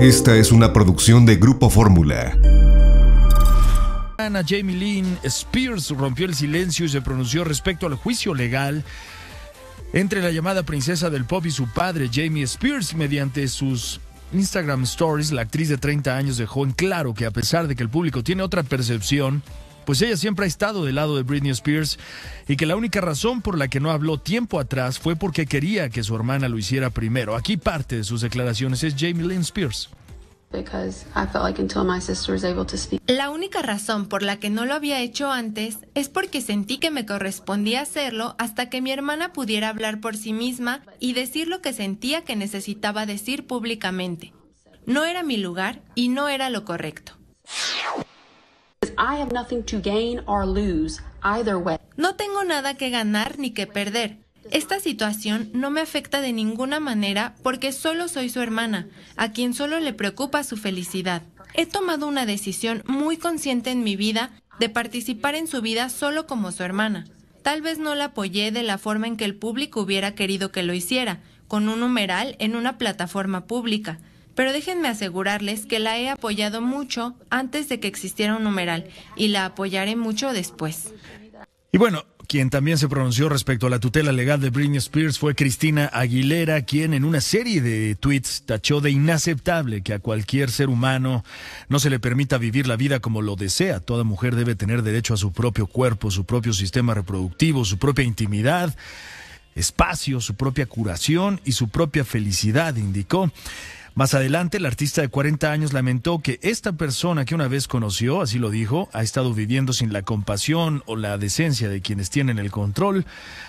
Esta es una producción de Grupo Fórmula. Ana Jamie Lynn Spears rompió el silencio y se pronunció respecto al juicio legal entre la llamada princesa del pop y su padre, Jamie Spears, mediante sus Instagram Stories, la actriz de 30 años dejó en claro que a pesar de que el público tiene otra percepción pues ella siempre ha estado del lado de Britney Spears y que la única razón por la que no habló tiempo atrás fue porque quería que su hermana lo hiciera primero. Aquí parte de sus declaraciones es Jamie Lynn Spears. La única razón por la que no lo había hecho antes es porque sentí que me correspondía hacerlo hasta que mi hermana pudiera hablar por sí misma y decir lo que sentía que necesitaba decir públicamente. No era mi lugar y no era lo correcto. No tengo nada que ganar ni que perder. Esta situación no me afecta de ninguna manera porque solo soy su hermana, a quien solo le preocupa su felicidad. He tomado una decisión muy consciente en mi vida de participar en su vida solo como su hermana. Tal vez no la apoyé de la forma en que el público hubiera querido que lo hiciera, con un numeral en una plataforma pública pero déjenme asegurarles que la he apoyado mucho antes de que existiera un numeral y la apoyaré mucho después. Y bueno, quien también se pronunció respecto a la tutela legal de Britney Spears fue Cristina Aguilera, quien en una serie de tweets tachó de inaceptable que a cualquier ser humano no se le permita vivir la vida como lo desea. Toda mujer debe tener derecho a su propio cuerpo, su propio sistema reproductivo, su propia intimidad, espacio, su propia curación y su propia felicidad, indicó. Más adelante, el artista de 40 años lamentó que esta persona que una vez conoció, así lo dijo, ha estado viviendo sin la compasión o la decencia de quienes tienen el control,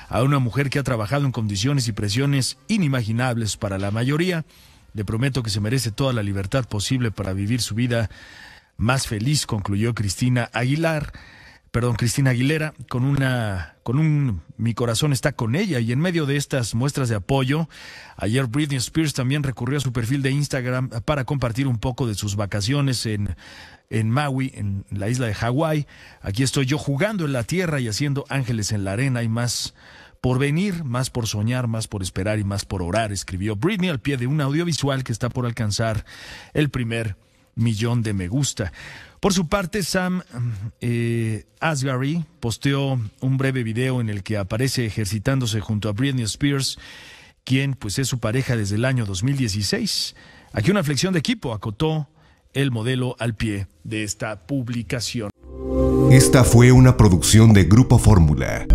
a una mujer que ha trabajado en condiciones y presiones inimaginables para la mayoría. Le prometo que se merece toda la libertad posible para vivir su vida más feliz, concluyó Cristina Aguilar perdón, Cristina Aguilera, con una, con un, mi corazón está con ella y en medio de estas muestras de apoyo, ayer Britney Spears también recurrió a su perfil de Instagram para compartir un poco de sus vacaciones en, en Maui, en la isla de Hawái. Aquí estoy yo jugando en la tierra y haciendo ángeles en la arena y más por venir, más por soñar, más por esperar y más por orar, escribió Britney al pie de un audiovisual que está por alcanzar el primer millón de me gusta. Por su parte, Sam eh, Asgary posteó un breve video en el que aparece ejercitándose junto a Britney Spears, quien pues es su pareja desde el año 2016. Aquí una flexión de equipo acotó el modelo al pie de esta publicación. Esta fue una producción de Grupo Fórmula.